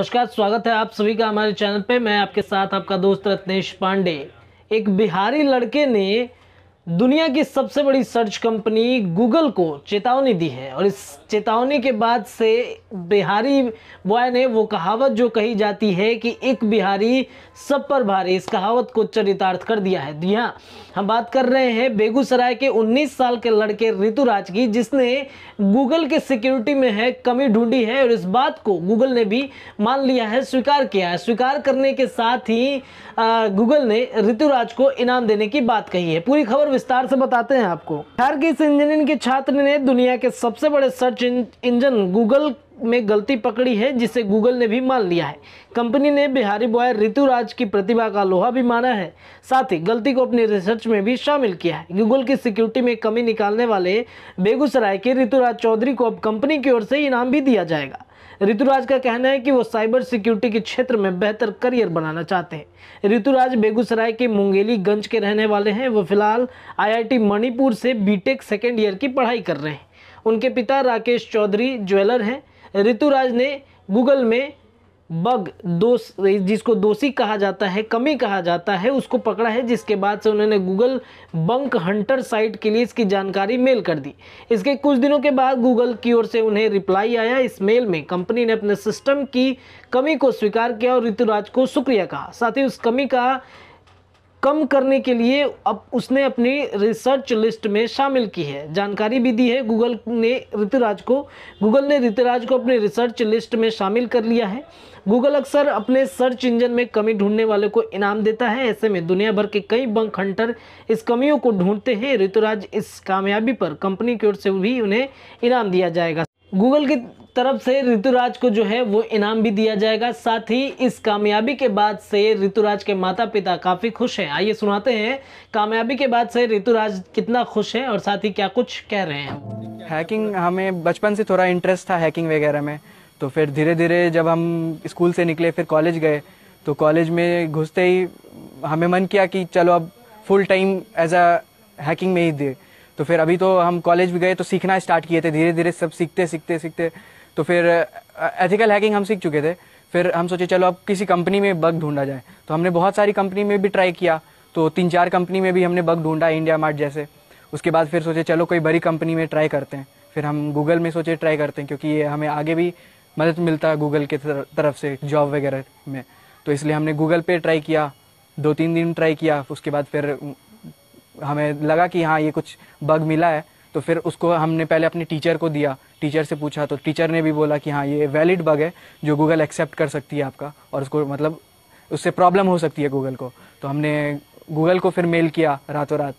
नमस्कार स्वागत है आप सभी का हमारे चैनल पे मैं आपके साथ आपका दोस्त रत्नेश पांडे एक बिहारी लड़के ने दुनिया की सबसे बड़ी सर्च कंपनी गूगल को चेतावनी दी है और इस चेतावनी के बाद से बिहारी बॉय ने वो कहावत जो कही जाती है कि एक बिहारी सब पर भारी इस कहावत को चरितार्थ कर दिया है जी हाँ हम बात कर रहे हैं बेगूसराय के 19 साल के लड़के ऋतुराज की जिसने गूगल के सिक्योरिटी में है कमी ढूंढी है और इस बात को गूगल ने भी मान लिया है स्वीकार किया है स्वीकार करने के साथ ही गूगल ने ऋतुराज को इनाम देने की बात कही है पूरी खबर विस्तार से बताते हैं आपको हर के इस इंजीनियरिंग के छात्र ने दुनिया के सबसे बड़े सर्च इंजन गूगल में गलती पकड़ी है जिसे गूगल ने भी मान लिया है कंपनी ने बिहारी बॉय ऋतुराज की प्रतिभा का लोहा भी माना है साथ ही गलती को अपनी रिसर्च में भी शामिल किया है गूगल की सिक्योरिटी में कमी निकालने वाले बेगूसराय के ऋतुराज चौधरी को अब कंपनी की ओर से इनाम भी दिया जाएगा ऋतुराज का कहना है कि वो साइबर सिक्योरिटी के क्षेत्र में बेहतर करियर बनाना चाहते हैं ऋतुराज बेगूसराय के मुंगेली गंज के रहने वाले हैं वो फिलहाल आईआईटी मणिपुर से बीटेक सेकेंड ईयर की पढ़ाई कर रहे हैं उनके पिता राकेश चौधरी ज्वेलर हैं ऋतुराज ने गूगल में बग दोष जिसको दोषी कहा जाता है कमी कहा जाता है उसको पकड़ा है जिसके बाद से उन्होंने गूगल बंक हंटर साइट के लिए इसकी जानकारी मेल कर दी इसके कुछ दिनों के बाद गूगल की ओर से उन्हें रिप्लाई आया इस मेल में कंपनी ने अपने सिस्टम की कमी को स्वीकार किया और ऋतुराज को शुक्रिया कहा साथ ही उस कमी का कम करने के लिए अब उसने अपनी रिसर्च लिस्ट में शामिल की है जानकारी भी दी है गूगल ने ऋतुराज को गूगल ने ऋतुराज को अपनी रिसर्च लिस्ट में शामिल कर लिया है गूगल अक्सर अपने सर्च इंजन में कमी ढूंढने वाले को इनाम देता है ऐसे में दुनिया भर के कई बंक हंटर इस कमियों को ढूंढते हैं ऋतुराज इस कामयाबी पर कंपनी की ओर से भी उन्हें इनाम दिया जाएगा गूगल की तरफ से ऋतुराज को जो है वो इनाम भी दिया जाएगा साथ ही इस कामयाबी के बाद से ऋतुराज के माता पिता काफ़ी खुश हैं आइए सुनाते हैं कामयाबी के बाद से ऋतुराज कितना खुश हैं और साथ ही क्या कुछ कह रहे हैं हैकिंग हमें बचपन से थोड़ा इंटरेस्ट था हैकिंग वगैरह में तो फिर धीरे धीरे जब हम स्कूल से निकले फिर कॉलेज गए तो कॉलेज में घुसते ही हमें मन किया कि चलो अब full time as a hacking में ही दे तो फिर अभी तो हम कॉलेज भी गए तो सीखना स्टार्ट किए थे धीरे धीरे सब सीखते सीखते सीखते तो फिर एथिकल हैकिंग हम सीख चुके थे फिर हम सोचे चलो अब किसी कंपनी में बग ढूंढा जाए तो हमने बहुत सारी कंपनी में भी ट्राई किया तो तीन चार कंपनी में भी हमने बग ढूंढा इंडिया मार्ट जैसे उसके बाद फिर सोचे चलो कोई बड़ी कंपनी में ट्राई करते हैं फिर हम गूगल में सोचे ट्राई करते हैं क्योंकि ये हमें आगे भी मदद मिलता है गूगल के तरफ से जॉब वगैरह में तो इसलिए हमने गूगल पे ट्राई किया दो तीन दिन ट्राई किया उसके बाद फिर हमें लगा कि हाँ ये कुछ बग मिला है तो फिर उसको हमने पहले अपने टीचर को दिया टीचर से पूछा तो टीचर ने भी बोला कि हाँ ये वैलिड बग है जो गूगल एक्सेप्ट कर सकती है आपका और उसको मतलब उससे प्रॉब्लम हो सकती है गूगल को तो हमने गूगल को फिर मेल किया रातों रात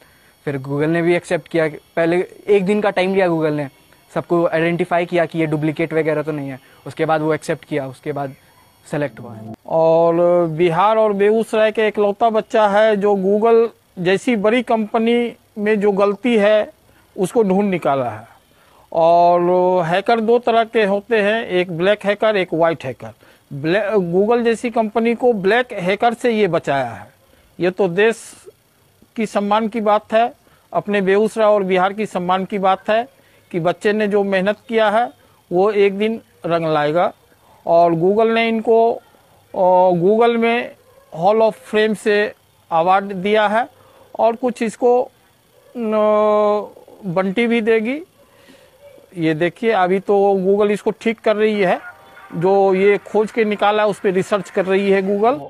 फिर गूगल ने भी एक्सेप्ट किया पहले एक दिन का टाइम लिया गूगल ने सबको आइडेंटिफाई किया कि ये डुप्लीकेट वगैरह तो नहीं है उसके बाद वो एक्सेप्ट किया उसके बाद सेलेक्ट हुआ है और बिहार और बेगूसराय के एकलौता बच्चा है जो गूगल जैसी बड़ी कंपनी में जो गलती है उसको ढूंढ निकाला है और हैकर दो तरह के होते हैं एक ब्लैक हैकर एक वाइट हैकर गूगल जैसी कंपनी को ब्लैक हैकर से ये बचाया है ये तो देश की सम्मान की बात है अपने बेगूसराय और बिहार की सम्मान की बात है कि बच्चे ने जो मेहनत किया है वो एक दिन रंग लाएगा और गूगल ने इनको गूगल में हॉल ऑफ फ्रेम से अवार्ड दिया है और कुछ इसको बंटी भी देगी ये देखिए अभी तो गूगल इसको ठीक कर रही है जो ये खोज के निकाला उस पर रिसर्च कर रही है गूगल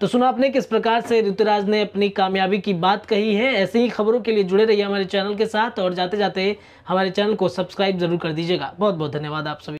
तो सुना आपने किस प्रकार से ऋतुराज ने अपनी कामयाबी की बात कही है ऐसे ही खबरों के लिए जुड़े रहिए हमारे चैनल के साथ और जाते जाते हमारे चैनल को सब्सक्राइब जरूर कर दीजिएगा बहुत बहुत धन्यवाद आप सभी